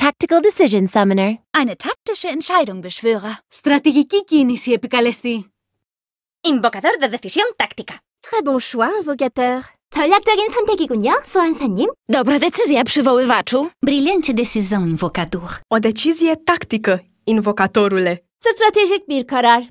Tactical Decision Summoner. Eine taktische Entscheidung, beschwöre. Στρατηγική κίνηση, epikalesti. Invocador de Decisión Táctica. Très bon choix, invocateur. 전략적인 선택이군요, 소환사님. Dobra decyzja, przywoływaczu. Brilliant decision, invocateur. O decyzję taktică, invocatorule. Strategic bir karar.